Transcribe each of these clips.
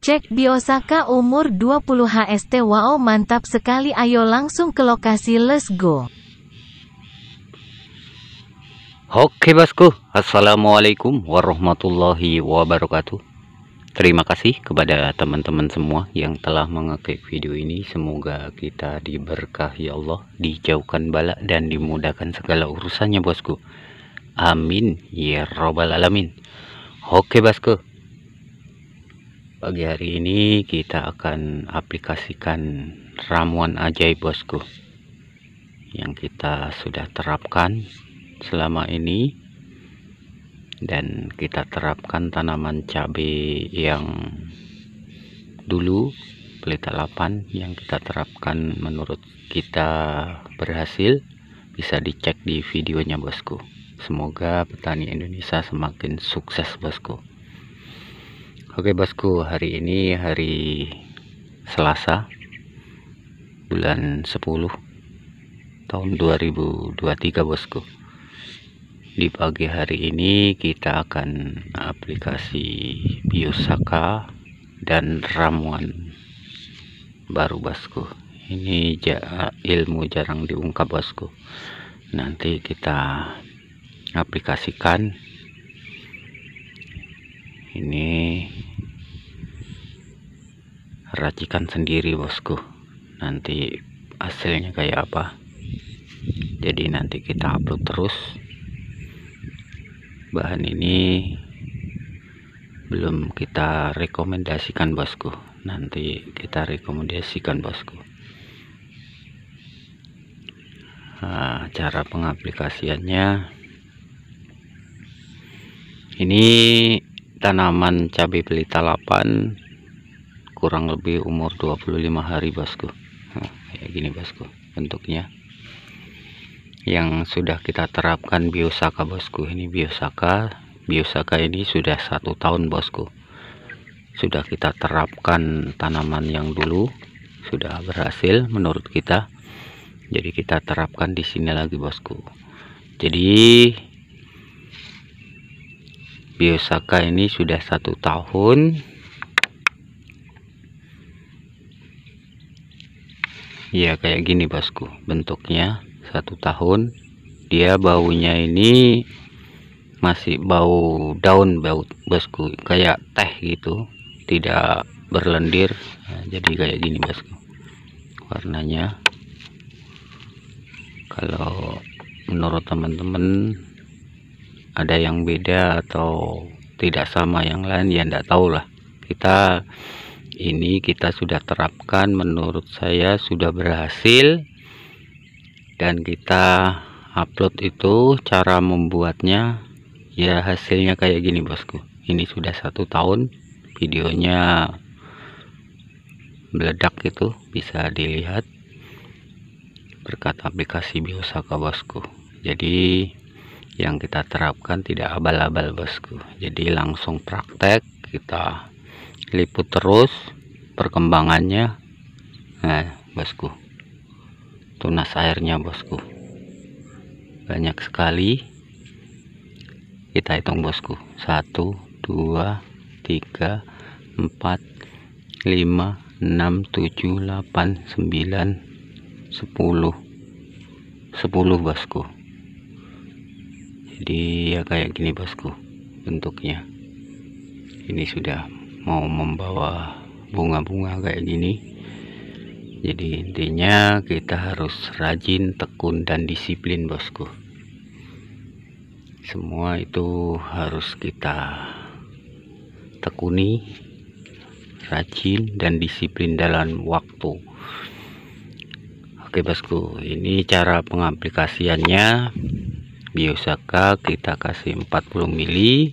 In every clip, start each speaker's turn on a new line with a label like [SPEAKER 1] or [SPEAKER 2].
[SPEAKER 1] Cek di Osaka umur 20 HST Wow mantap sekali ayo langsung ke lokasi let's go. Oke bosku, Assalamualaikum warahmatullahi wabarakatuh. Terima kasih kepada teman-teman semua yang telah mengeklik video ini. Semoga kita diberkahi ya Allah, dijauhkan balak dan dimudahkan segala urusannya bosku. Amin ya robbal alamin. Oke bosku, Pagi hari ini kita akan aplikasikan ramuan ajaib bosku yang kita sudah terapkan selama ini dan kita terapkan tanaman cabai yang dulu pelita 8 yang kita terapkan menurut kita berhasil bisa dicek di videonya bosku semoga petani Indonesia semakin sukses bosku Oke bosku, hari ini hari Selasa bulan 10 tahun 2023 bosku. Di pagi hari ini kita akan aplikasi Biosaka dan ramuan baru bosku. Ini ilmu jarang diungkap bosku. Nanti kita aplikasikan ini racikan sendiri bosku nanti hasilnya kayak apa jadi nanti kita upload terus bahan ini belum kita rekomendasikan bosku nanti kita rekomendasikan bosku nah, cara pengaplikasiannya ini tanaman cabai pelita 8 kurang lebih umur 25 hari bosku nah, ya gini bosku bentuknya yang sudah kita terapkan biosaka bosku ini biosaka biosaka ini sudah satu tahun bosku sudah kita terapkan tanaman yang dulu sudah berhasil menurut kita jadi kita terapkan di sini lagi bosku jadi biosaka ini sudah satu tahun ya kayak gini bosku bentuknya satu tahun dia baunya ini masih bau daun bau bosku kayak teh gitu tidak berlendir nah, jadi kayak gini bosku warnanya kalau menurut teman-teman ada yang beda atau tidak sama yang lain ya enggak tahu lah kita ini kita sudah terapkan menurut saya sudah berhasil dan kita upload itu cara membuatnya ya hasilnya kayak gini bosku ini sudah satu tahun videonya meledak itu bisa dilihat berkat aplikasi biosaka bosku jadi yang kita terapkan tidak abal-abal bosku jadi langsung praktek kita liput terus perkembangannya nah bosku tunas airnya bosku banyak sekali kita hitung bosku 1 2 3 4 5 6 7 8 9 10 10 bosku jadi ya kayak gini bosku bentuknya ini sudah mau membawa bunga-bunga kayak gini jadi intinya kita harus rajin tekun dan disiplin bosku semua itu harus kita tekuni rajin dan disiplin dalam waktu oke bosku ini cara pengaplikasiannya biosaka kita kasih 40 mili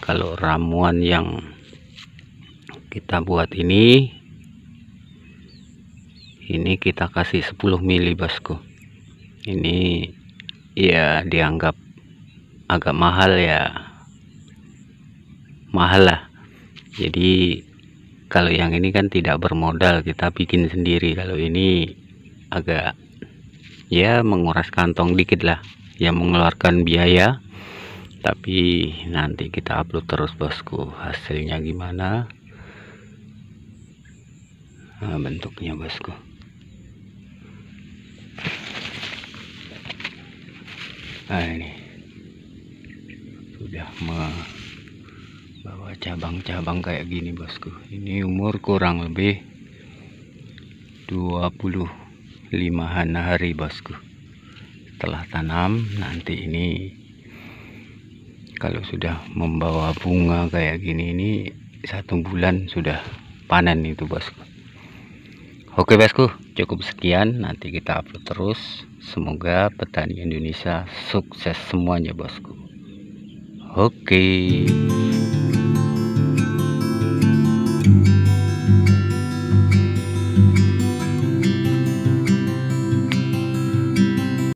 [SPEAKER 1] kalau ramuan yang kita buat ini ini kita kasih 10 mili bosku ini ya dianggap agak mahal ya mahal lah jadi kalau yang ini kan tidak bermodal kita bikin sendiri kalau ini agak ya menguras kantong dikit lah ya mengeluarkan biaya tapi nanti kita upload terus bosku hasilnya gimana nah, bentuknya bosku nah ini sudah membawa cabang-cabang kayak gini bosku ini umur kurang lebih 25 hari bosku setelah tanam nanti ini kalau sudah membawa bunga kayak gini ini satu bulan sudah panen itu bosku Oke bosku, cukup sekian. Nanti kita upload terus. Semoga petani Indonesia sukses semuanya bosku. Oke.